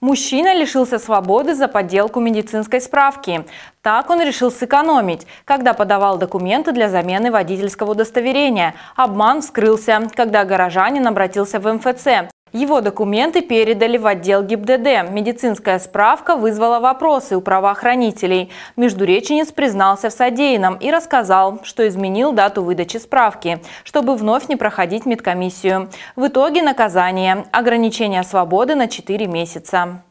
Мужчина лишился свободы за подделку медицинской справки. Так он решил сэкономить, когда подавал документы для замены водительского удостоверения. Обман вскрылся, когда горожанин обратился в МФЦ. Его документы передали в отдел ГИБДД. Медицинская справка вызвала вопросы у правоохранителей. Междуреченец признался в содеянном и рассказал, что изменил дату выдачи справки, чтобы вновь не проходить медкомиссию. В итоге наказание – ограничение свободы на 4 месяца.